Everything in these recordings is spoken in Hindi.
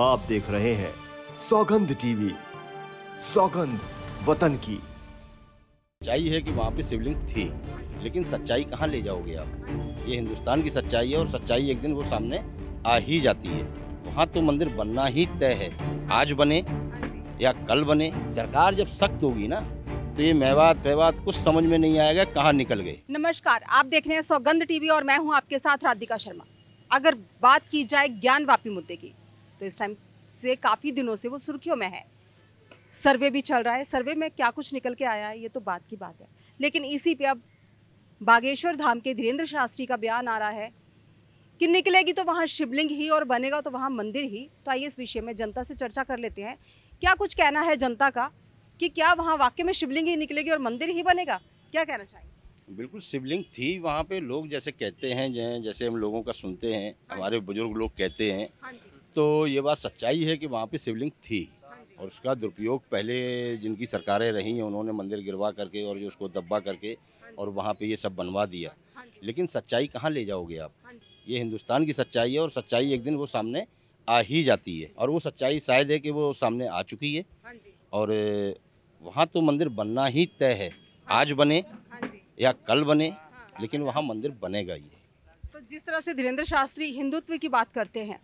आप देख रहे हैं सौगंध टीवी सौगंध वतन की सच्चाई है कि वहाँ पे शिवलिंग थी लेकिन सच्चाई कहाँ ले जाओगे आप ये हिंदुस्तान की सच्चाई है और सच्चाई एक दिन वो सामने आ ही जाती है वहाँ तो मंदिर बनना ही तय है आज बने या कल बने सरकार जब सख्त होगी ना तो ये मेवात वेवात कुछ समझ में नहीं आएगा कहाँ निकल गए नमस्कार आप देख रहे हैं सौगंध टीवी और मैं हूँ आपके साथ राधिका शर्मा अगर बात की जाए ज्ञान वापी मुद्दे की तो इस टाइम से काफ़ी दिनों से वो सुर्खियों में है सर्वे भी चल रहा है सर्वे में क्या कुछ निकल के आया है ये तो बात की बात है लेकिन इसी पे अब बागेश्वर धाम के धीरेन्द्र शास्त्री का बयान आ रहा है कि निकलेगी तो वहाँ शिवलिंग ही और बनेगा तो वहाँ मंदिर ही तो आइए इस विषय में जनता से चर्चा कर लेते हैं क्या कुछ कहना है जनता का कि क्या वहाँ वाक्य में शिवलिंग ही निकलेगी और मंदिर ही बनेगा क्या कहना चाहिए बिल्कुल शिवलिंग थी वहाँ पे लोग जैसे कहते हैं जैसे हम लोगों का सुनते हैं हाँ हमारे बुजुर्ग लोग कहते हैं हाँ तो ये बात सच्चाई है कि वहाँ पे शिवलिंग थी और उसका दुरुपयोग पहले जिनकी सरकारें रही हैं उन्होंने मंदिर गिरवा करके और जो उसको दब्बा करके और वहाँ पे ये सब बनवा दिया हाँ लेकिन सच्चाई कहाँ ले जाओगे आप हाँ ये हिंदुस्तान की सच्चाई है और सच्चाई एक दिन वो सामने आ ही जाती है और वो सच्चाई शायद है कि वो सामने आ चुकी है हाँ और वहाँ तो मंदिर बनना ही तय है आज बने या कल बने लेकिन वहाँ मंदिर बनेगा ही तो जिस तरह से धीरेन्द्र शास्त्री हिंदुत्व की बात करते हैं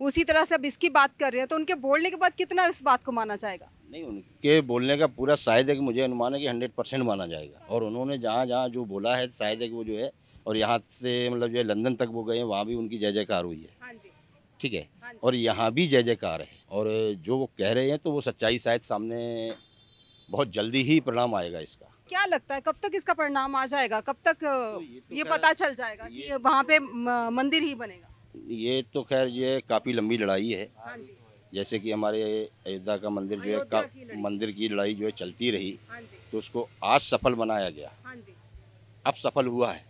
उसी तरह से अब इसकी बात कर रहे हैं तो उनके बोलने के बाद कितना इस बात को माना जाएगा नहीं उनके बोलने का पूरा शायद है कि मुझे अनुमान है कि हंड्रेड परसेंट माना जाएगा और उन्होंने जहाँ जहाँ जो बोला है शायद है कि वो जो है और यहाँ से मतलब जो है लंदन तक वो गए हैं वहाँ भी उनकी जय जयकार हुई है हाँ जी ठीक है हाँ और यहाँ भी जय जयकार है और जो वो कह रहे हैं तो वो सच्चाई शायद सामने बहुत जल्दी ही परिणाम आएगा इसका क्या लगता है कब तक इसका परिणाम आ जाएगा कब तक तो ये, तो पता चल जाएगा कि वहाँ तो पे मंदिर ही बनेगा ये तो खैर ये काफ़ी लंबी लड़ाई है हाँ जैसे कि हमारे अयोध्या का मंदिर जो है का, की मंदिर की लड़ाई जो है चलती रही हाँ तो उसको आज सफल बनाया गया हाँ अब सफल हुआ है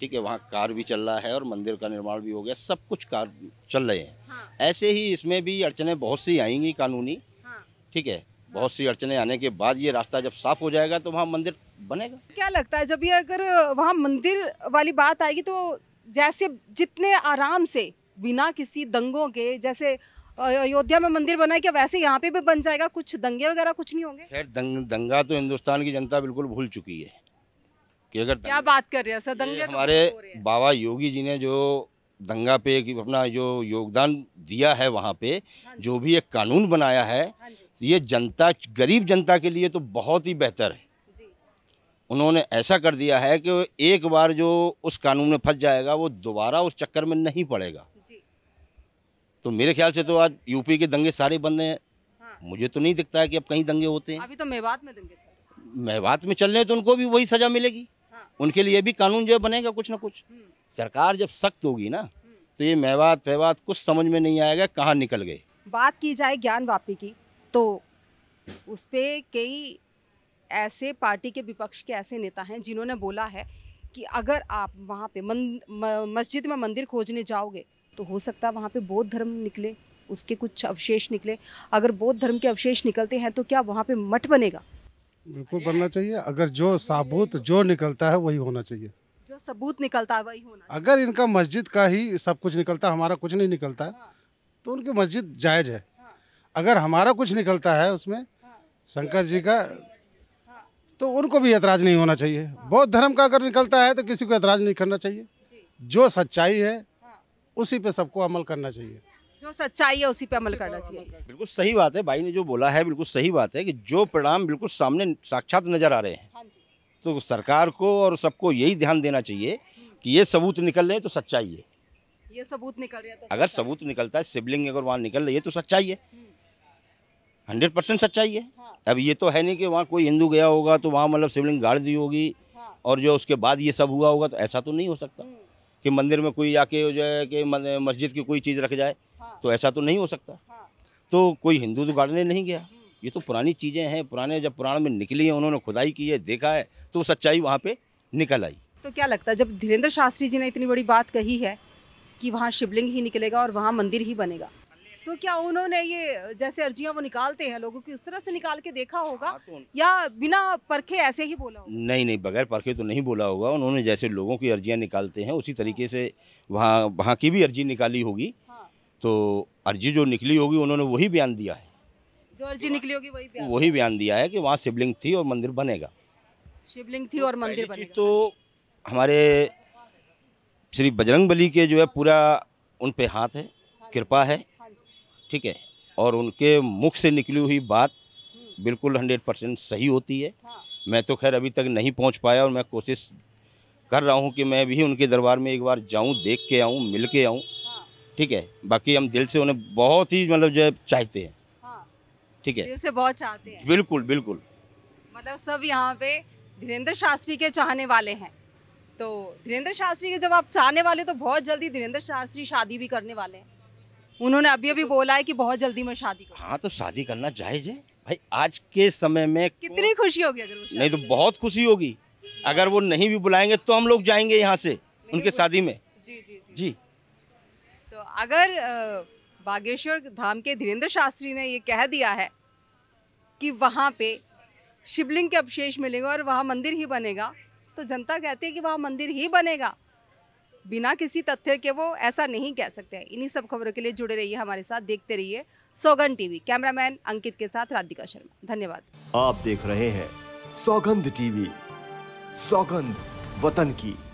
ठीक है वहाँ कार भी चल रहा है और मंदिर का निर्माण भी हो गया सब कुछ कार चल रहे हैं ऐसे ही इसमें भी अड़चनें बहुत सी आएंगी कानूनी ठीक है बहुत सी अड़चने आने के बाद ये रास्ता जब साफ हो जाएगा तो वहाँ मंदिर बनेगा क्या लगता है जब ये अगर वहाँ मंदिर वाली बात आएगी तो जैसे जितने आराम से बिना किसी दंगों के जैसे अयोध्या में मंदिर बना क्या वैसे यहाँ पे भी बन जाएगा कुछ दंगे वगैरह कुछ नहीं होंगे खैर दंग, दंगा तो हिंदुस्तान की जनता बिल्कुल भूल चुकी है कि अगर क्या बात कर रहे तो हैं सर दंगे हमारे बाबा योगी जी ने जो दंगा पे कि अपना जो योगदान दिया है वहाँ पे हाँ जो भी एक कानून बनाया है हाँ ये जनता गरीब जनता के लिए तो बहुत ही बेहतर है उन्होंने ऐसा कर दिया है कि एक बार जो उस कानून में फंस जाएगा वो दोबारा उस चक्कर में नहीं पड़ेगा तो मेरे ख्याल से तो आज यूपी के दंगे सारे बंद हैं हाँ। मुझे तो नहीं दिखता है कि अब कहीं दंगे होते हैं अभी तो मेवात में दंगे मेवात में चल रहे तो उनको भी वही सज़ा मिलेगी हाँ। उनके लिए भी कानून जो बनेगा कुछ ना कुछ हम्म। सरकार जब सख्त होगी ना हम्म। तो ये मेवात वेवात कुछ समझ में नहीं आएगा कहाँ निकल गए बात की जाए ज्ञान वापी की तो उस पर कई ऐसे पार्टी के विपक्ष के ऐसे नेता हैं जिन्होंने बोला है कि अगर आप वहाँ पे मन, मस्जिद में मंदिर खोजने जाओगे तो हो सकता है वहाँ पे बौद्ध धर्म निकले उसके कुछ अवशेष निकले अगर बौद्ध धर्म के अवशेष निकलते हैं तो क्या वहाँ पे मठ बनेगा बिल्कुल बनना चाहिए अगर जो साबूत जो निकलता है वही होना चाहिए जो सबूत निकलता है वही होना अगर इनका मस्जिद का ही सब कुछ निकलता हमारा कुछ नहीं निकलता हाँ। तो उनकी मस्जिद जायज़ है हाँ। अगर हमारा कुछ निकलता है उसमें हाँ। शंकर जी का तो उनको भी ऐतराज़ नहीं होना चाहिए हाँ। बौद्ध धर्म का अगर निकलता है तो किसी को ऐतराज़ नहीं करना चाहिए जो सच्चाई है हाँ। उसी पे सबको अमल करना चाहिए जो सच्चाई है उसी पे अमल करना चाहिए बिल्कुल सही बात है भाई ने जो बोला है बिल्कुल सही बात है कि जो परिणाम बिल्कुल सामने साक्षात नज़र आ रहे हैं हाँ तो सरकार को और सबको यही ध्यान देना चाहिए कि ये सबूत निकल रहे हैं तो सच्चाई है ये सबूत निकल रहा तो है अगर सबूत निकलता है सिबलिंग अगर वहाँ निकल रही है तो सच्चाई है हम्म। हंड्रेड परसेंट सच्चाई है अब ये तो है नहीं कि वहाँ कोई हिंदू गया होगा तो वहाँ मतलब शिवलिंग गाड़ दी होगी हाँ। और जो उसके बाद ये सब हुआ होगा तो ऐसा तो नहीं हो सकता हम्म। कि मंदिर में कोई आके जो है कि मस्जिद की कोई चीज़ रख जाए हाँ। तो ऐसा तो नहीं हो सकता हाँ। तो कोई हिंदू तो गाड़ने नहीं गया हम्म। ये तो पुरानी चीज़ें हैं पुराने जब पुराण में निकली हैं उन्होंने खुदाई की है देखा है तो सच्चाई वहाँ पर निकल आई तो क्या लगता है जब धीरेन्द्र शास्त्री जी ने इतनी बड़ी बात कही है कि वहाँ शिवलिंग ही निकलेगा और वहाँ मंदिर ही बनेगा तो क्या उन्होंने ये जैसे अर्जियां वो निकालते हैं लोगों की उस तरह से निकाल के देखा होगा हाँ, तो या बिना परखे ऐसे ही बोला होगा नहीं नहीं बगैर परखे तो नहीं बोला होगा उन्होंने जैसे लोगों की अर्जियां निकालते हैं उसी तरीके हाँ। से वहाँ वहाँ की भी अर्जी निकाली होगी हाँ। तो अर्जी जो निकली होगी उन्होंने वही बयान दिया है जो अर्जी निकली होगी वही बयान वही बयान दिया है कि वहाँ शिवलिंग थी और मंदिर बनेगा शिवलिंग थी और तो मंदिर तो हमारे श्री बजरंग बली के जो है पूरा उन पे हाथ है कृपा है ठीक है और उनके मुख से निकली हुई बात बिल्कुल हंड्रेड परसेंट सही होती है हाँ। मैं तो खैर अभी तक नहीं पहुंच पाया और मैं कोशिश कर रहा हूं कि मैं भी उनके दरबार में एक बार जाऊं देख के आऊं मिल के आऊं हाँ। ठीक है बाकी हम दिल से उन्हें बहुत ही मतलब जो है चाहते हैं हाँ। ठीक है दिल से बहुत चाहते हैं बिल्कुल बिल्कुल मतलब सब यहाँ पे धीरेन्द्र शास्त्री के चाहने वाले हैं तो धीरेन्द्र शास्त्री के जब आप चाहने वाले तो बहुत जल्दी धीरेन्द्र शास्त्री शादी भी करने वाले हैं उन्होंने अभी अभी बोला है कि बहुत जल्दी मैं शादी हाँ तो शादी करना जायज है भाई आज के समय में कितनी खुशी होगी अगर नहीं तो बहुत खुशी होगी अगर वो नहीं भी बुलाएंगे तो हम लोग जाएंगे यहाँ से उनके शादी में जी जी, जी। तो अगर बागेश्वर धाम के धीरेन्द्र शास्त्री ने ये कह दिया है कि वहाँ पे शिवलिंग के अवशेष मिलेंगे और वहाँ मंदिर ही बनेगा तो जनता कहती है कि वहाँ मंदिर ही बनेगा बिना किसी तथ्य के वो ऐसा नहीं कह सकते हैं इन्हीं सब खबरों के लिए जुड़े रहिए हमारे साथ देखते रहिए सौगन टीवी कैमरामैन अंकित के साथ राधिका शर्मा धन्यवाद आप देख रहे हैं सौगंध टीवी सौगंध वतन की